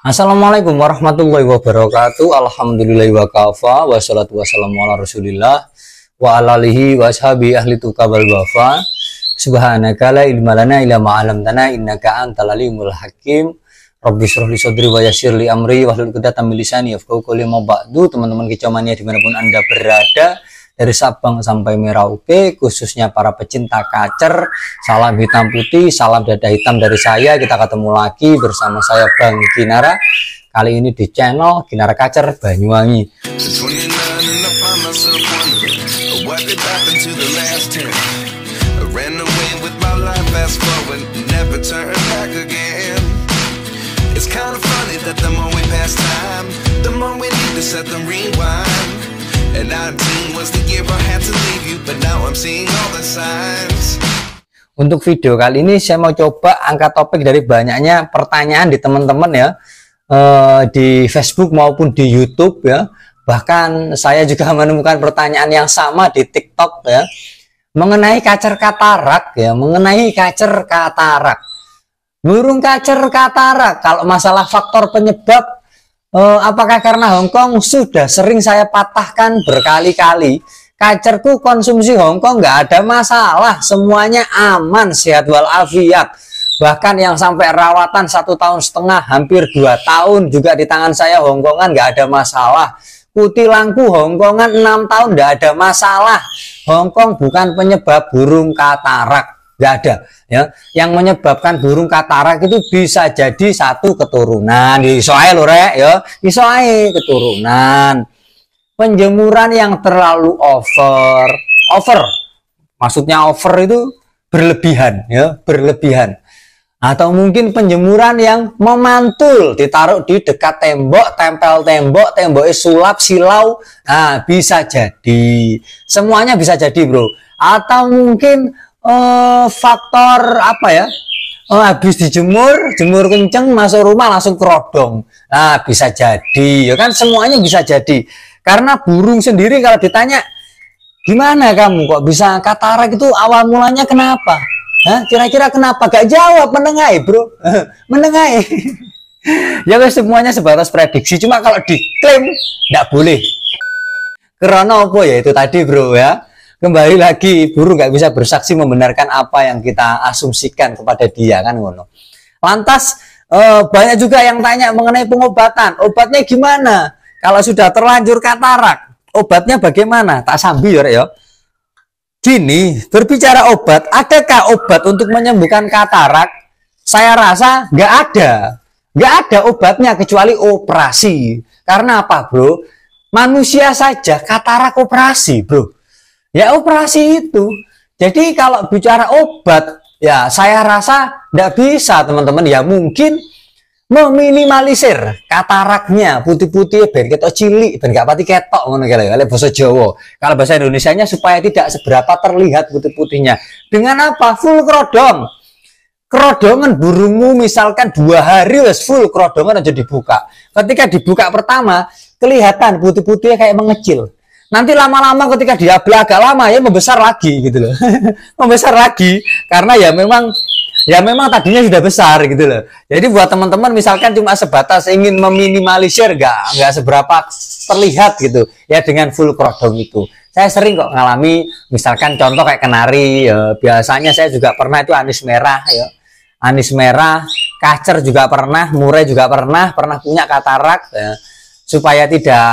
Assalamualaikum warahmatullahi wabarakatuh. Alhamdulillahi wa kafa wassalatu wassalamu ala Rasulillah wa ala alihi wa ahli tukabal wafa. Subhanaka la ilma lana illa ma 'allamtana innaka antal alimul hakim. Rabbi syrah li sadri wa yassir li amri wahlul 'uqdatam min lisani yafqahu qawli. Ma ba'du, teman-teman kecamannya dimanapun Anda berada dari Sabang sampai Merauke khususnya para pecinta kacer salam hitam putih salam dada hitam dari saya kita ketemu lagi bersama saya Bang Kinara kali ini di channel Kinara Kacer Banyuwangi set them rewind. Untuk video kali ini saya mau coba angkat topik dari banyaknya pertanyaan di teman-teman ya eh, di Facebook maupun di YouTube ya. Bahkan saya juga menemukan pertanyaan yang sama di TikTok ya mengenai kacer katarak ya mengenai kacer katarak burung kacer katarak kalau masalah faktor penyebab Uh, apakah karena Hongkong sudah sering saya patahkan berkali-kali? Kacerku konsumsi Hongkong nggak ada masalah, semuanya aman, sehat walafiat. Bahkan yang sampai rawatan satu tahun setengah, hampir dua tahun juga di tangan saya Hongkongan nggak ada masalah. putih Kutilangku Hongkongan enam tahun nggak ada masalah. Hongkong bukan penyebab burung katarak nggak ada ya yang menyebabkan burung katarak itu bisa jadi satu keturunan di ya, soai lho rek ya di soai keturunan penjemuran yang terlalu over over maksudnya over itu berlebihan ya berlebihan atau mungkin penjemuran yang memantul ditaruh di dekat tembok tempel tembok tembok sulap silau nah bisa jadi semuanya bisa jadi bro atau mungkin uh, faktor apa ya? Oh, habis dijemur, jemur kenceng, masuk rumah langsung kerodong. Nah, bisa jadi, ya kan semuanya bisa jadi. Karena burung sendiri kalau ditanya, gimana kamu kok bisa katarak itu awal mulanya kenapa? Kira-kira kenapa? Gak jawab, menengai bro, menengai. ya kan semuanya sebatas prediksi, cuma kalau diklaim, gak boleh. Karena apa ya itu tadi bro ya? kembali lagi guru nggak bisa bersaksi membenarkan apa yang kita asumsikan kepada dia kan ngono lantas eh, banyak juga yang tanya mengenai pengobatan obatnya gimana kalau sudah terlanjur katarak obatnya bagaimana tak sambil ya yo ya. gini berbicara obat adakah obat untuk menyembuhkan katarak saya rasa nggak ada nggak ada obatnya kecuali operasi karena apa bro manusia saja katarak operasi bro ya operasi itu jadi kalau bicara obat ya saya rasa tidak bisa teman-teman ya mungkin meminimalisir kataraknya putih-putih ben ketok cilik ben gak pati ketok ngono bahasa Jawa kalau bahasa Indonesia-nya supaya tidak seberapa terlihat putih-putihnya dengan apa full kerodong kerodongan burungmu misalkan dua hari wes full kerodongan aja dibuka ketika dibuka pertama kelihatan putih-putihnya kayak mengecil nanti lama-lama ketika dia agak lama ya membesar lagi gitu loh membesar lagi karena ya memang ya memang tadinya sudah besar gitu loh jadi buat teman-teman misalkan cuma sebatas ingin meminimalisir enggak enggak seberapa terlihat gitu ya dengan full crodong itu saya sering kok ngalami misalkan contoh kayak kenari ya, biasanya saya juga pernah itu anis merah ya anis merah kacer juga pernah murai juga pernah pernah punya katarak ya supaya tidak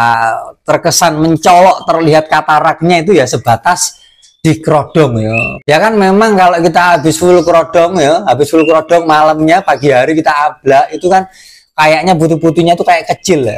terkesan mencolok terlihat kataraknya itu ya sebatas di kerodong ya. Ya kan memang kalau kita habis full kerodong ya, habis full kerodong malamnya pagi hari kita abla itu kan kayaknya butuh-butuhnya itu kayak kecil ya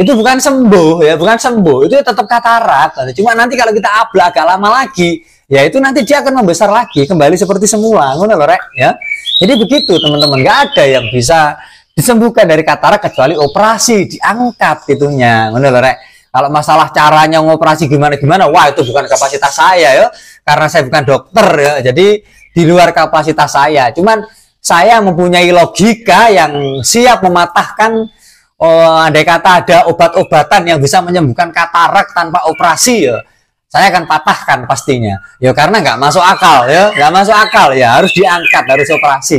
itu bukan sembuh ya bukan sembuh itu ya tetap katarak cuma nanti kalau kita abla agak lama lagi ya itu nanti dia akan membesar lagi kembali seperti semula ngono lho rek ya jadi begitu teman-teman nggak ada yang bisa disembuhkan dari katarak kecuali operasi diangkat itunya menurut rek kalau masalah caranya ngoperasi gimana gimana wah itu bukan kapasitas saya ya karena saya bukan dokter ya jadi di luar kapasitas saya cuman saya mempunyai logika yang siap mematahkan oh, andai kata ada obat-obatan yang bisa menyembuhkan katarak tanpa operasi ya saya akan patahkan pastinya ya karena nggak masuk akal ya nggak masuk akal ya harus diangkat harus operasi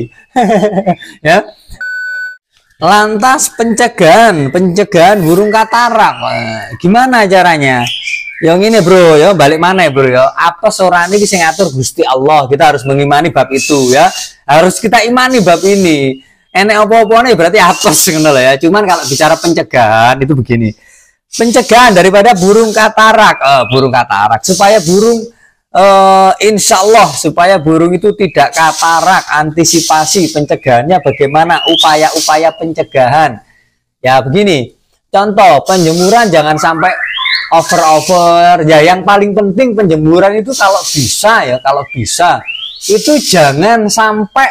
ya Lantas pencegahan, pencegahan burung katarak. Eh, gimana caranya? Yang ini bro, ya balik mana ya bro ya? Apa seorang ini ngatur Gusti Allah? Kita harus mengimani bab itu ya. Harus kita imani bab ini. Enek apa-apa ini berarti apes kenal ya. Cuman kalau bicara pencegahan itu begini. Pencegahan daripada burung katarak, eh, burung katarak supaya burung uh, eh, insya Allah supaya burung itu tidak katarak antisipasi pencegahannya bagaimana upaya-upaya pencegahan ya begini contoh penjemuran jangan sampai over-over ya yang paling penting penjemuran itu kalau bisa ya kalau bisa itu jangan sampai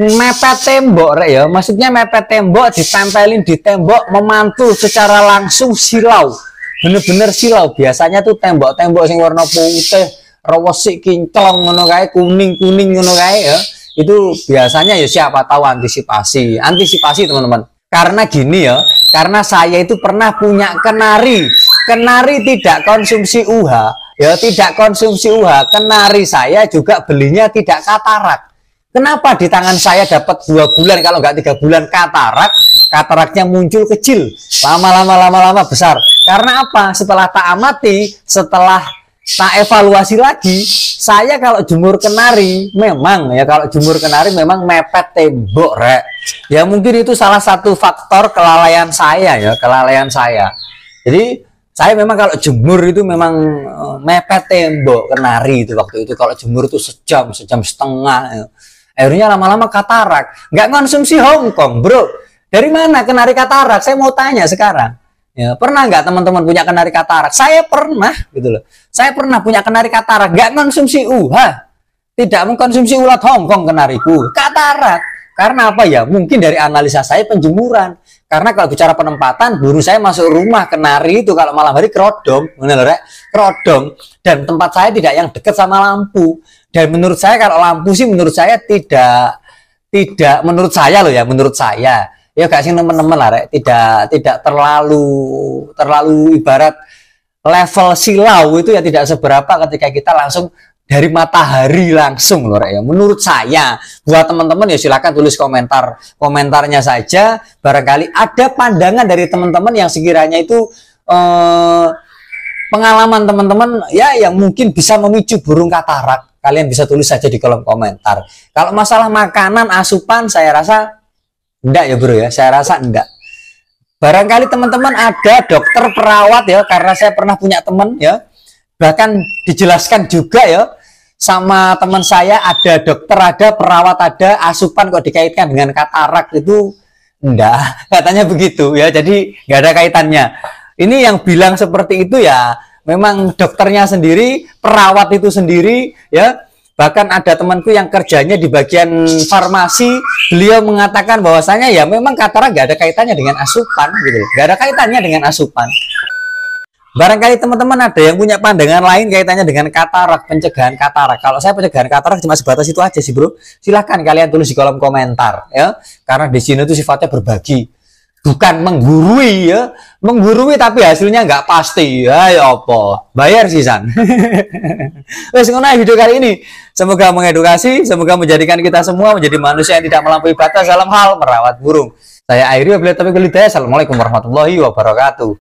mepet tembok rek ya maksudnya mepet tembok ditempelin di tembok memantul secara langsung silau bener-bener silau biasanya tuh tembok-tembok sing warna putih rawosik kinclong ngono kae kuning-kuning ngono kae ya itu biasanya ya siapa tahu antisipasi antisipasi teman-teman karena gini ya karena saya itu pernah punya kenari kenari tidak konsumsi uha ya tidak konsumsi uha kenari saya juga belinya tidak katarak Kenapa di tangan saya dapat dua bulan kalau nggak tiga bulan katarak? Kataraknya muncul kecil, lama-lama lama-lama besar. Karena apa? Setelah tak amati, setelah tak evaluasi lagi, saya kalau jemur kenari memang ya kalau jemur kenari memang mepet tembok rek. Ya mungkin itu salah satu faktor kelalaian saya ya, kelalaian saya. Jadi saya memang kalau jemur itu memang eh, mepet tembok kenari itu waktu itu kalau jemur itu sejam, sejam setengah. Ya Airnya lama-lama katarak nggak konsumsi Hong Kong bro dari mana kenari katarak saya mau tanya sekarang ya pernah nggak teman-teman punya kenari katarak saya pernah gitu loh saya pernah punya kenari katarak nggak konsumsi UHA tidak mengkonsumsi ulat Hongkong kenariku katarak karena apa ya? Mungkin dari analisa saya penjemuran. Karena kalau bicara penempatan, burung saya masuk rumah kenari itu kalau malam hari kerodong, benar ya? Kerodong dan tempat saya tidak yang dekat sama lampu. Dan menurut saya kalau lampu sih menurut saya tidak tidak menurut saya loh ya, menurut saya. Ya gak sih teman-teman lah, rek. tidak tidak terlalu terlalu ibarat level silau itu ya tidak seberapa ketika kita langsung dari matahari langsung loh ya. Menurut saya, buat teman-teman ya silahkan tulis komentar komentarnya saja. Barangkali ada pandangan dari teman-teman yang sekiranya itu eh, pengalaman teman-teman ya yang mungkin bisa memicu burung katarak. Kalian bisa tulis saja di kolom komentar. Kalau masalah makanan asupan saya rasa enggak ya bro ya. Saya rasa enggak. Barangkali teman-teman ada dokter perawat ya karena saya pernah punya teman ya. Bahkan dijelaskan juga ya sama teman saya ada dokter ada perawat ada asupan kok dikaitkan dengan katarak itu enggak katanya begitu ya jadi enggak ada kaitannya ini yang bilang seperti itu ya memang dokternya sendiri perawat itu sendiri ya bahkan ada temanku yang kerjanya di bagian farmasi beliau mengatakan bahwasanya ya memang katarak enggak ada kaitannya dengan asupan gitu enggak ada kaitannya dengan asupan Barangkali teman-teman ada yang punya pandangan lain kaitannya dengan katarak, pencegahan katarak. Kalau saya pencegahan katarak cuma sebatas itu aja sih, Bro. Silahkan kalian tulis di kolom komentar ya. Karena di sini itu sifatnya berbagi. Bukan menggurui ya. Menggurui tapi hasilnya nggak pasti. Hai apa? Bayar sih san Wes ngono video kali ini. Semoga mengedukasi, semoga menjadikan kita semua menjadi manusia yang tidak melampaui batas dalam hal merawat burung. Saya Airi, wabillahi taufiq Assalamualaikum warahmatullahi wabarakatuh.